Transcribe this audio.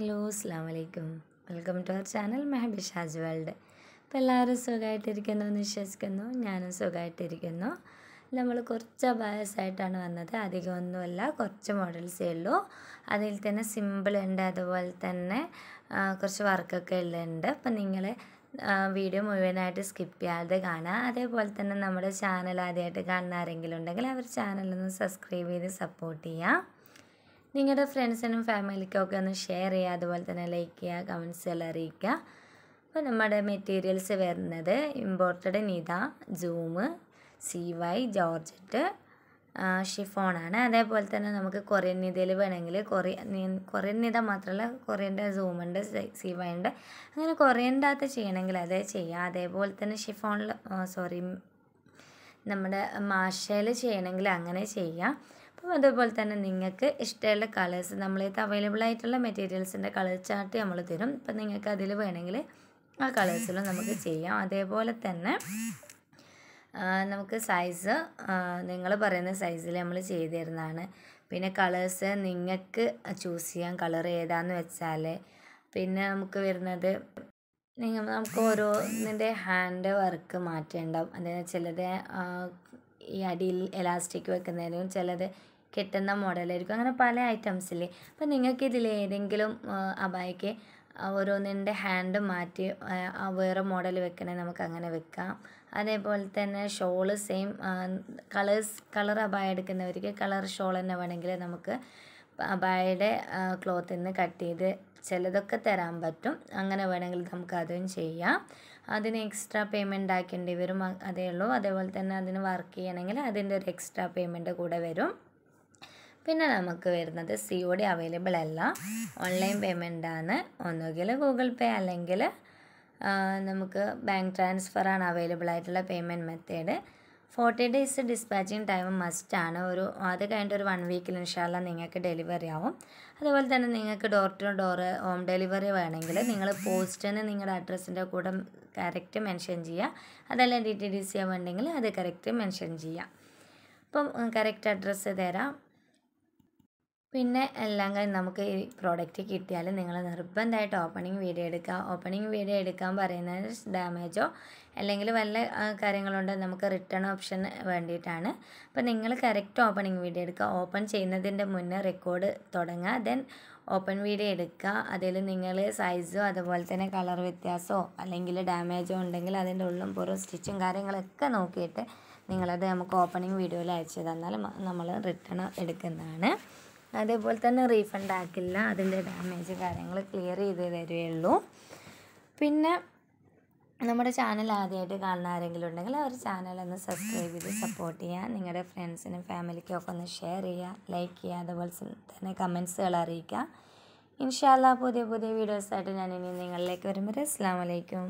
hello അസ്സാം വലൈക്കും welcome to our channel മെഹബിഷ് ഹാജ് വേൾഡ് അപ്പോൾ എല്ലാവരും സുഖമായിട്ടിരിക്കുന്നു എന്ന് വിശ്വസിക്കുന്നു ഞാനും സുഖമായിട്ടിരിക്കുന്നു നമ്മൾ കുറച്ച് ബയസായിട്ടാണ് വന്നത് അധികമൊന്നുമല്ല കുറച്ച് മോഡൽസേ ഉള്ളൂ അതിൽ തന്നെ സിമ്പിൾ ഉണ്ട് അതുപോലെ തന്നെ കുറച്ച് വർക്കൊക്കെ ഉള്ളുണ്ട് അപ്പം നിങ്ങൾ വീഡിയോ മുഴുവനായിട്ട് സ്കിപ്പ് ചെയ്യാതെ കാണുക അതേപോലെ തന്നെ നമ്മുടെ ചാനൽ ആദ്യമായിട്ട് കാണുന്ന ആരെങ്കിലും ഉണ്ടെങ്കിൽ അവർ ചാനലൊന്ന് സബ്സ്ക്രൈബ് ചെയ്ത് സപ്പോർട്ട് ചെയ്യാം നിങ്ങളുടെ ഫ്രണ്ട്സിനും ഫാമിലിക്കും ഒക്കെ ഒന്ന് ഷെയർ ചെയ്യുക അതുപോലെ തന്നെ ലൈക്ക് ചെയ്യുക എല്ലാം അറിയിക്കുക അപ്പോൾ നമ്മുടെ മെറ്റീരിയൽസ് വരുന്നത് ഇമ്പോർട്ടഡ് നിത ജൂമ് സി വൈ ജോർജറ്റ് ഷിഫോണാണ് അതേപോലെ തന്നെ നമുക്ക് കൊറിയൻ നിതയിൽ വേണമെങ്കിൽ കൊറിയൻ കൊറിയൻ നിത മാത്രമല്ല കൊറിയൻ്റെ സൂമുണ്ട് ഉണ്ട് അങ്ങനെ കൊറിയൻ്റെ അകത്ത് ചെയ്യണമെങ്കിൽ അതേ ചെയ്യാം അതേപോലെ തന്നെ ഷിഫോണിൽ സോറി നമ്മുടെ മാഷയിൽ ചെയ്യണമെങ്കിൽ അങ്ങനെ ചെയ്യാം അപ്പം അതുപോലെ തന്നെ നിങ്ങൾക്ക് ഇഷ്ടമുള്ള കളേഴ്സ് നമ്മളേത്ത് അവൈലബിൾ ആയിട്ടുള്ള മെറ്റീരിയൽസിൻ്റെ കളർ ചാർട്ട് നമ്മൾ തരും അപ്പം നിങ്ങൾക്ക് അതിൽ വേണമെങ്കിൽ ആ കളേഴ്സിലും നമുക്ക് ചെയ്യാം അതേപോലെ തന്നെ നമുക്ക് സൈസ് നിങ്ങൾ പറയുന്ന സൈസിൽ നമ്മൾ ചെയ്തു തരുന്നതാണ് പിന്നെ കളേഴ്സ് നിങ്ങൾക്ക് ചൂസ് ചെയ്യാം കളർ ഏതാന്ന് വെച്ചാൽ പിന്നെ നമുക്ക് വരുന്നത് നിങ്ങൾ നമുക്ക് ഓരോന്നിൻ്റെ ഹാൻഡ് വർക്ക് മാറ്റേണ്ടാവും അതായത് ചിലത് ഈ അടിയിൽ എലാസ്റ്റിക് വെക്കുന്നതിനും ചിലത് കിട്ടുന്ന മോഡലായിരിക്കും അങ്ങനെ പല ഐറ്റംസ് ഇല്ലേ അപ്പം നിങ്ങൾക്ക് ഇതിൽ ഏതെങ്കിലും അബായിക്ക് ഓരോന്നിൻ്റെ ഹാൻഡ് മാറ്റി വേറെ മോഡൽ വെക്കണേ നമുക്ക് അങ്ങനെ വെക്കാം അതേപോലെ തന്നെ ഷോള് സെയിം കളേഴ്സ് കളർ അബായ എടുക്കുന്നവർക്ക് കളർ ഷോൾ തന്നെ വേണമെങ്കിൽ നമുക്ക് അബായയുടെ ക്ലോത്തിൽ നിന്ന് കട്ട് ചെയ്ത് ചിലതൊക്കെ തരാൻ പറ്റും അങ്ങനെ വേണമെങ്കിൽ നമുക്ക് അതും ചെയ്യാം അതിന് എക്സ്ട്രാ പേയ്മെൻ്റ് ആക്കേണ്ടി വരും അതേ ഉള്ളൂ അതേപോലെ തന്നെ അതിന് വർക്ക് ചെയ്യണമെങ്കിൽ അതിൻ്റെ ഒരു എക്സ്ട്രാ പേയ്മെൻറ്റ് കൂടെ വരും പിന്നെ നമുക്ക് വരുന്നത് സി ഒ ഡി അവൈലബിൾ അല്ല ഓൺലൈൻ പേയ്മെൻ്റ് ഒന്നുകിൽ ഗൂഗിൾ പേ അല്ലെങ്കിൽ നമുക്ക് ബാങ്ക് ട്രാൻസ്ഫർ ആണ് അവൈലബിൾ ആയിട്ടുള്ള payment method forty days dispatching time മസ്റ്റാണ് ഒരു അത് കഴിഞ്ഞിട്ട് ഒരു വൺ വീക്കിൽ ഇൻഷാല്ല നിങ്ങൾക്ക് ഡെലിവറി ആവും അതുപോലെ തന്നെ നിങ്ങൾക്ക് door to door home delivery വേണമെങ്കിൽ നിങ്ങൾ പോസ്റ്റിന് നിങ്ങളുടെ അഡ്രസ്സിൻ്റെ കൂടെ കറക്റ്റ് മെൻഷൻ ചെയ്യുക അതല്ല ഡി ടി ഡി സി ആവുണ്ടെങ്കിൽ അത് കറക്റ്റ് മെൻഷൻ ചെയ്യുക അപ്പം കറക്റ്റ് അഡ്രസ്സ് തരാം പിന്നെ എല്ലാം കഴിഞ്ഞ് നമുക്ക് ഈ പ്രോഡക്റ്റ് കിട്ടിയാൽ നിങ്ങൾ നിർബന്ധമായിട്ട് ഓപ്പണിംഗ് വീഡിയോ എടുക്കുക ഓപ്പണിംഗ് വീഡിയോ എടുക്കാൻ പറയുന്നത് ഡാമേജോ അല്ലെങ്കിൽ വല്ല കാര്യങ്ങളുണ്ടോ നമുക്ക് റിട്ടേൺ ഓപ്ഷൻ വേണ്ടിയിട്ടാണ് അപ്പോൾ നിങ്ങൾ കറക്റ്റ് ഓപ്പണിംഗ് വീഡിയോ എടുക്കുക ഓപ്പൺ ചെയ്യുന്നതിൻ്റെ മുന്നേ റെക്കോർഡ് തുടങ്ങുക ദെൻ ഓപ്പൺ വീഡിയോ എടുക്കുക അതിൽ നിങ്ങൾ സൈസോ അതുപോലെ തന്നെ കളർ വ്യത്യാസമോ അല്ലെങ്കിൽ ഡാമേജോ ഉണ്ടെങ്കിൽ അതിൻ്റെ ഉള്ളും പുറം സ്റ്റിച്ചും കാര്യങ്ങളൊക്കെ നോക്കിയിട്ട് നിങ്ങളത് നമുക്ക് ഓപ്പണിംഗ് വീഡിയോയിൽ അയച്ചു തന്നാൽ നമ്മൾ റിട്ടേൺ എടുക്കുന്നതാണ് അതേപോലെ തന്നെ റീഫണ്ട് ആക്കില്ല അതിൻ്റെ ഡാമേജ് കാര്യങ്ങൾ ക്ലിയർ ചെയ്ത് തരുകയുള്ളൂ പിന്നെ നമ്മുടെ ചാനൽ ആദ്യമായിട്ട് കാണുന്ന ആരെങ്കിലും ഉണ്ടെങ്കിൽ അവർ ചാനൽ ഒന്ന് സബ്സ്ക്രൈബ് ചെയ്ത് സപ്പോർട്ട് ചെയ്യുക നിങ്ങളുടെ ഫ്രണ്ട്സിനും ഫാമിലിക്കും ഒക്കെ ഒന്ന് ഷെയർ ചെയ്യുക ലൈക്ക് ചെയ്യുക അതുപോലെ തന്നെ കമൻസുകൾ അറിയിക്കുക ഇൻഷാല്ല പുതിയ പുതിയ വീഡിയോസായിട്ട് ഞാൻ ഇനി നിങ്ങളിലേക്ക് വരുമ്പോൾ അസ്സാം വലൈക്കും